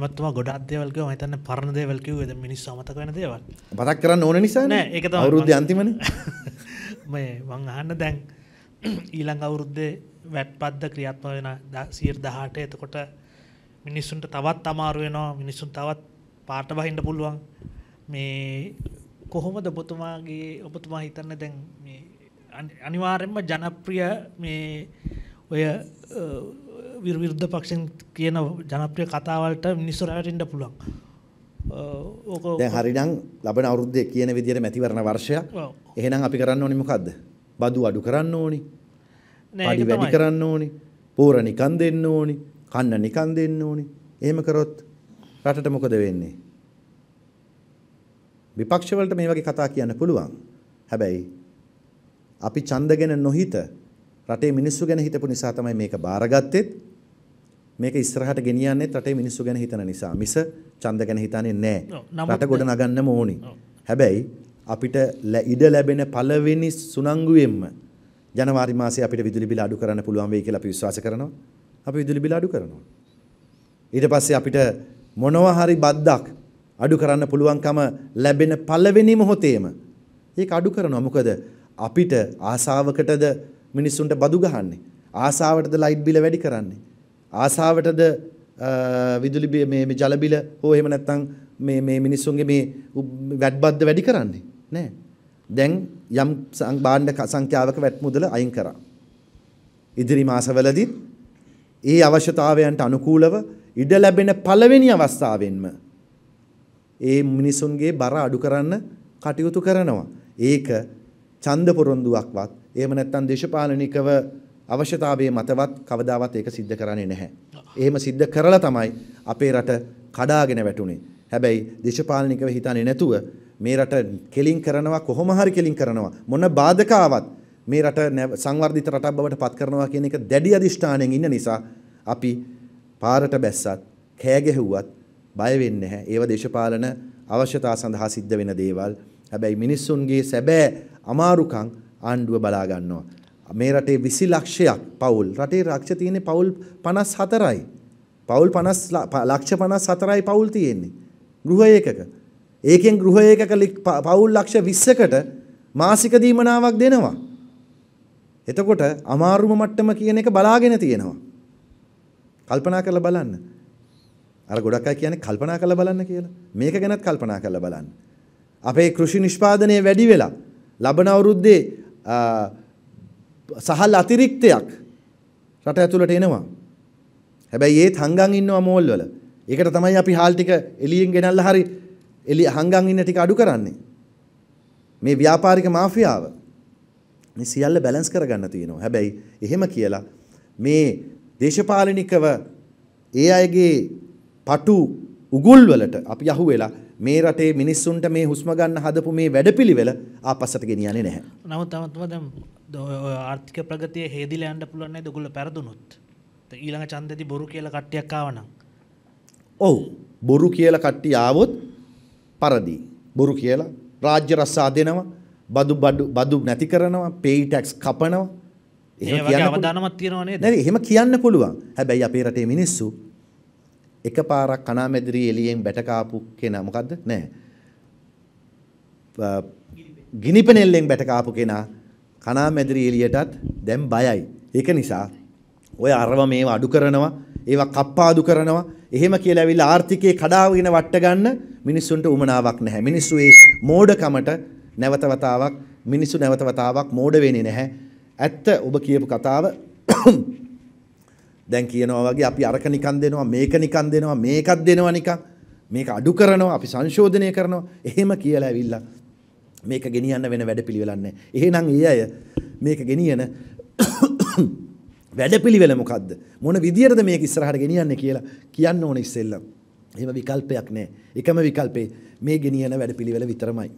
මත්තුම ගොඩක් දේවල්ක මතන්න පරණ දේවල්කිව ද මිනිස් සමතක වෙන දේවල් පතක් කරන්න ඕන නිසා නෑ එක අවුරුද්ධ අන්තිමන මේ වං අහන්න දැන් ඊළං අවුරුද්දේ වැට් පද්ද ක්‍රියාත්ම වෙන සීර් දහට එතකොට මිනිස්සුන්ට තවත් අමාරුවෙනවා මිනිස්සුන් තවත් පාට බහින්ට පුළුවන් මේ කොහොමද බොතුමාගේ ඔබතුමා හිතන්න දැන් අනිවාරෙන්ම ජනප්‍රිය මේ ඔය විරුද්ධ පක්ෂෙන් කියන ජනප්‍රිය කතාවලට මිනිස්සු රැවටෙන්න පුළුවන්. ඕක දැන් හරිනම් ලබන අවුරුද්දේ කියන විදිහට මැතිවරණ වර්ෂයක්. එහෙනම් අපි කරන්න ඕනේ මොකද්ද? බදු අඩු කරන්න ඕනේ. පඩි වැඩි කරන්න ඕනේ. පෝර නිකන් දෙන්න ඕනේ. කන්න නිකන් දෙන්න ඕනේ. එහෙම කරොත් රටට මොකද වෙන්නේ? විපක්ෂවලට මේ වගේ කතා කියන්න පුළුවන්. හැබැයි අපි ඡන්ද ගැන නොහිත රටේ මිනිස්සු ගැන හිතපු නිසා තමයි මේක බාරගත්තෙත් මේක ඉස්සරහට ගෙනියන්නේ රටේ මිනිස්සු ගැන හිතන නිසා. මිස ඡන්ද ගැන හිතන්නේ නැහැ. රට ගොඩ නගන්නම ඕනි. හැබැයි අපිට ඉඩ ලැබෙන පළවෙනි සුනංගුවෙන්ම ජනවාරි මාසේ අපිට විදුලි බිල අඩු කරන්න පුළුවන් වෙයි කියලා අපි විශ්වාස කරනවා. අපි විදුලි බිල අඩු කරනවා. ඊට පස්සේ අපිට මොනවා හරි බද්දක් අඩු කරන්න පුළුවන්කම ලැබෙන පළවෙනි මොහොතේම ඒක අඩු කරනවා. මොකද අපිට ආසාවකටද මිනිස්සුන්ට බදු ගහන්නේ. ආසාවටද ලයිට් බිල වැඩි කරන්නේ. ආසාවටද විදුලි බිල මේ මේ ජල බිල හෝ එහෙම නැත්නම් මේ මේ මිනිස්සුන්ගේ මේ වැට්බද්ද වැඩි කරන්නේ නෑ. දැන් යම් භාණ්ඩ සංඛ්‍යාවක වැට් මුදල අයින් කරා. ඉදිරි මාසවලදීත් ඒ අවශ්‍යතාවයන්ට අනුකූලව ඉඩ ලැබෙන පළවෙනි අවස්ථාවෙන්ම ඒ මිනිසුන්ගේ බර අඩු කරන්න කටයුතු කරනවා. ඒක ඡන්ද පොරොන්දුවක්වත් එහෙම නැත්නම් දේශපාලනිකව අවශ්‍යතාවයේ මතවත් කවදාවත් ඒක සිද්ධ කරන්නේ නැහැ. එහෙම සිද්ධ කරලා තමයි අපේ රට කඩාගෙන වැටුනේ. හැබැයි දේශපාලනිකව හිතන්නේ නැතුව මේ රට කෙලින් කරනවා කොහොම හරි කෙලින් කරනවා මොන බාධක ආවත් මේ රට සංවර්ධිත රටක් බවට පත් කරනවා කියන එක දැඩි අදිෂ්ඨානයෙන් ඉන්න නිසා අපි පාරට බැස්සත් කෑ ගැහුවත් බය වෙන්නේ නැහැ. ඒව දේශපාලන අවශ්‍යතා සඳහා සිද්ධ වෙන දේවල්. හැබැයි මිනිස්සුන්ගේ සැබෑ අමාරුකම් ආණ්ඩුව බලා ගන්නවා. මේ රටේ 20 ලක්ෂයක් පවුල්. රටේ ලක්ෂ තියෙන්නේ පවුල් 54යි. පවුල් 50 ලක්ෂ 54යි පවුල් තියෙන්නේ. ගෘහ ඒකක. ඒකෙන් ගෘහ ඒකක පවුල් ලක්ෂ 20කට මාසික දීමනාවක් දෙනවා. එතකොට අමාරුම මට්ටම කියන එක බලාගෙන තියෙනවා. කල්පනා කරලා බලන්න. අර ගොඩක් අය කියන්නේ කල්පනා කරලා බලන්න කියලා. මේක ගැනත් කල්පනා කරලා බලන්න. අපේ කෘෂි නිෂ්පාදනය වැඩි වෙලා ලබන අවුරුද්දේ සහල් අතිරික්තයක් රට ඇතුළට එනවා. හැබැයි ඒත් හංගන් ඉන්නවා මෝල් වල. ඒකට තමයි අපි හාල් ටික එළියෙන් ගෙනල්ලා හරි එළිය හංගන් ඉන්න ටික අඩු කරන්නේ. මේ ව්‍යාපාරික මාෆියාව මේ සියල්ල බැලන්ස් කරගන්න තියෙනවා. හැබැයි එහෙම කියලා මේ දේශපාලනිකව ඒ අයගේ පටු උගුල් වලට අපි යහුවෙලා මේ රටේ මිනිස්සුන්ට මේ හුස්ම ගන්න හදපු මේ වැඩපිළිවෙල ආපස්සට ගෙනියන්නේ නැහැ. නමුත් තමත්ම දැන් ආර්ථික ප්‍රගතිය හේදිලා යන්න පුළුවන් නේද ඔයගොල්ලෝ පෙරදුනොත්. ඊළඟ ඡන්දෙදි බොරු කියලා කට්ටියක් ආවනම්. ඔව් බොරු කියලා කට්ටිය ආවොත් පරදී. බොරු කියලා රාජ්‍ය රස්සා දෙනවා, බදු බඩු බදු නැති කරනවා, පේයි ටැක්ස් කපනවා. එහෙම කියන්න අවදානමක් තියනවා නේද? නේද? එහෙම කියන්න පුළුවන්. හැබැයි අපේ රටේ මිනිස්සු එකපාරක් කණාමැදිරි එළියෙන් බැට කාපු කෙනා මොකද්ද? නෑ. ගිනිපෙනෙල්ලෙන් බැට කාපු කෙනා කණාමැදිරි එළියටත් දැන් බයයි. ඒක නිසා ඔය අරව මේව අඩු කරනවා, ඒවා කප්පාදු කරනවා. එහෙම කියලා ඇවිල්ලා ආර්ථිකේ කඩාවගෙන වට ගන්න මිනිස්සුන්ට උමනාවක් නැහැ. මිනිස්සු ඒ මෝඩකමට නැවත වතාවක් මිනිස්සු නැවත වතාවක් මෝඩ වෙන්නේ නැහැ. ඇත්ත ඔබ කියපු කතාව දැන් කියනවා වගේ අපි අරක නිකන් දෙනවා මේක නිකන් දෙනවා මේකත් දෙනවා නිකන් මේක අඩු කරනවා අපි සංශෝධනය කරනවා එහෙම කියලා ඇවිල්ලා මේක ගෙනියන්න වෙන වැඩපිළිවෙලක් නැහැ. එහෙනම් ඒ අය මේක ගෙනියන වැඩපිළිවෙල මොකද්ද? මොන විදියටද මේක ඉස්සරහට ගෙනියන්නේ කියලා කියන්න ඕන ඉස්සෙල්ලා. එහෙම විකල්පයක් නැහැ. එකම විකල්පේ මේ ගෙනියන වැඩපිළිවෙල විතරමයි.